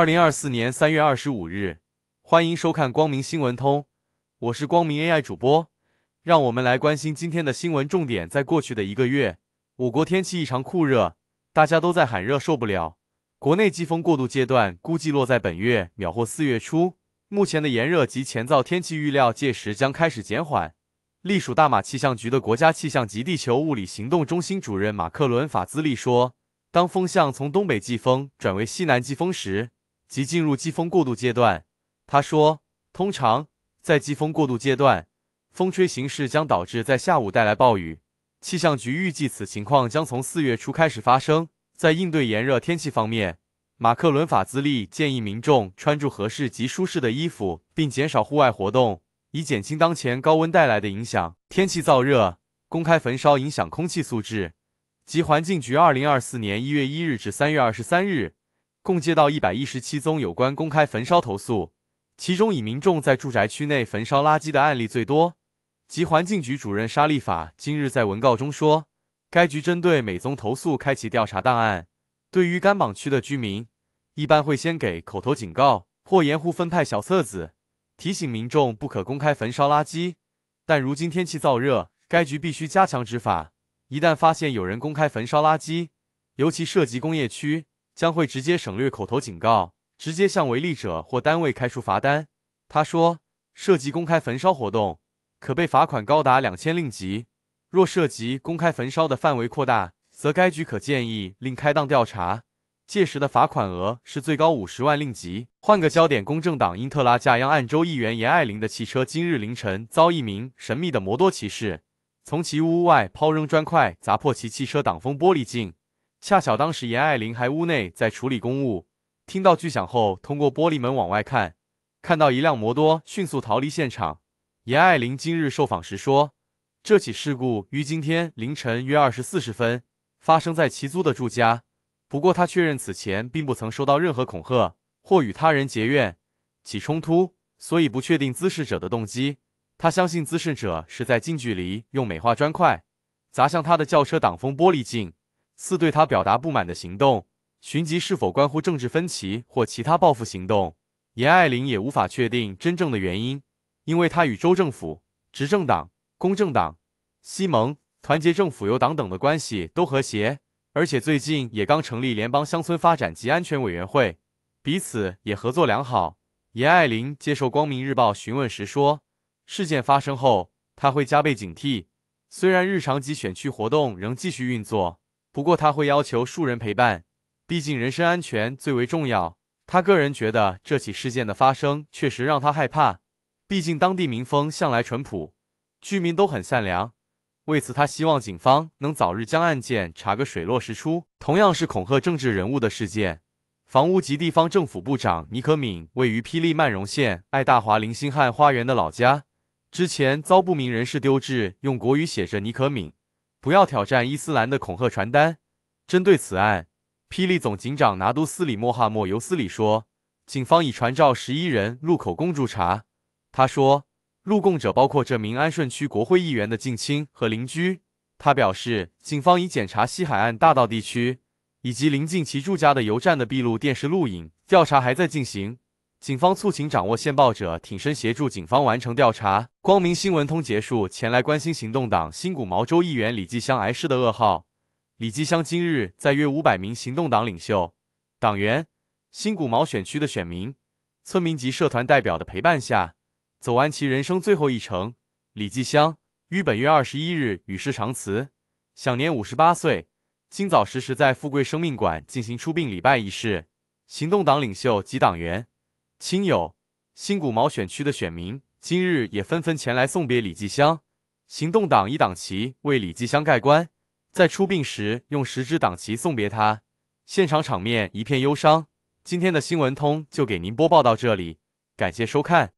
二零二四年三月二十五日，欢迎收看光明新闻通，我是光明 AI 主播，让我们来关心今天的新闻重点。在过去的一个月，我国天气异常酷热，大家都在喊热受不了。国内季风过渡阶段估计落在本月秒或四月初，目前的炎热及前造天气预料届时将开始减缓。隶属大马气象局的国家气象及地球物理行动中心主任马克伦法兹利说，当风向从东北季风转为西南季风时，即进入季风过渡阶段，他说，通常在季风过渡阶段，风吹形势将导致在下午带来暴雨。气象局预计此情况将从四月初开始发生。在应对炎热天气方面，马克伦法兹利建议民众穿着合适及舒适的衣服，并减少户外活动，以减轻当前高温带来的影响。天气燥热，公开焚烧影响空气素质。及环境局，二零二四年一月一日至三月二十三日。共接到一百一十七宗有关公开焚烧投诉，其中以民众在住宅区内焚烧垃圾的案例最多。及环境局主任沙利法今日在文告中说，该局针对每宗投诉开启调查档案。对于甘榜区的居民，一般会先给口头警告或沿户分派小册子，提醒民众不可公开焚烧垃圾。但如今天气燥热，该局必须加强执法，一旦发现有人公开焚烧垃圾，尤其涉及工业区。将会直接省略口头警告，直接向违例者或单位开出罚单。他说，涉及公开焚烧活动，可被罚款高达两千令吉。若涉及公开焚烧的范围扩大，则该局可建议另开档调查，届时的罚款额是最高五十万令吉。换个焦点，公正党因特拉贾央按州议员严爱玲的汽车今日凌晨遭一名神秘的摩多骑士从其屋外抛扔砖块，砸破其汽车挡风玻璃镜。恰巧当时严爱玲还屋内在处理公务，听到巨响后，通过玻璃门往外看，看到一辆摩托迅速逃离现场。严爱玲今日受访时说，这起事故于今天凌晨约二时四十分发生在其租的住家。不过她确认此前并不曾收到任何恐吓或与他人结怨起冲突，所以不确定滋事者的动机。她相信滋事者是在近距离用美化砖块砸向她的轿车挡风玻璃镜。四对他表达不满的行动，寻及是否关乎政治分歧或其他报复行动？严爱玲也无法确定真正的原因，因为他与州政府、执政党、公正党、西蒙团结政府、有党等的关系都和谐，而且最近也刚成立联邦乡村发展及安全委员会，彼此也合作良好。严爱玲接受《光明日报》询问时说：“事件发生后，他会加倍警惕。虽然日常及选区活动仍继续运作。”不过他会要求数人陪伴，毕竟人身安全最为重要。他个人觉得这起事件的发生确实让他害怕，毕竟当地民风向来淳朴，居民都很善良。为此，他希望警方能早日将案件查个水落石出。同样是恐吓政治人物的事件，房屋及地方政府部长尼可敏位于霹雳曼荣县爱大华林星汉花园的老家，之前遭不明人士丢掷，用国语写着“尼可敏”。不要挑战伊斯兰的恐吓传单。针对此案，霹雳总警长拿督斯里莫哈莫尤斯里说，警方已传召十一人入口供助查。他说，入供者包括这名安顺区国会议员的近亲和邻居。他表示，警方已检查西海岸大道地区以及邻近其住家的油站的闭路电视录影，调查还在进行。警方促请掌握线报者挺身协助警方完成调查。光明新闻通结束前来关心行动党新谷毛州议员李继香癌逝的噩耗。李继香今日在约五百名行动党领袖、党员、新谷毛选区的选民、村民及社团代表的陪伴下，走完其人生最后一程。李继香于本月二十一日与世长辞，享年五十八岁。今早实时在富贵生命馆进行出殡礼拜仪式。行动党领袖及党员。亲友、新古毛选区的选民今日也纷纷前来送别李继香，行动党一党旗为李继香盖棺，在出殡时用十支党旗送别他，现场场面一片忧伤。今天的新闻通就给您播报到这里，感谢收看。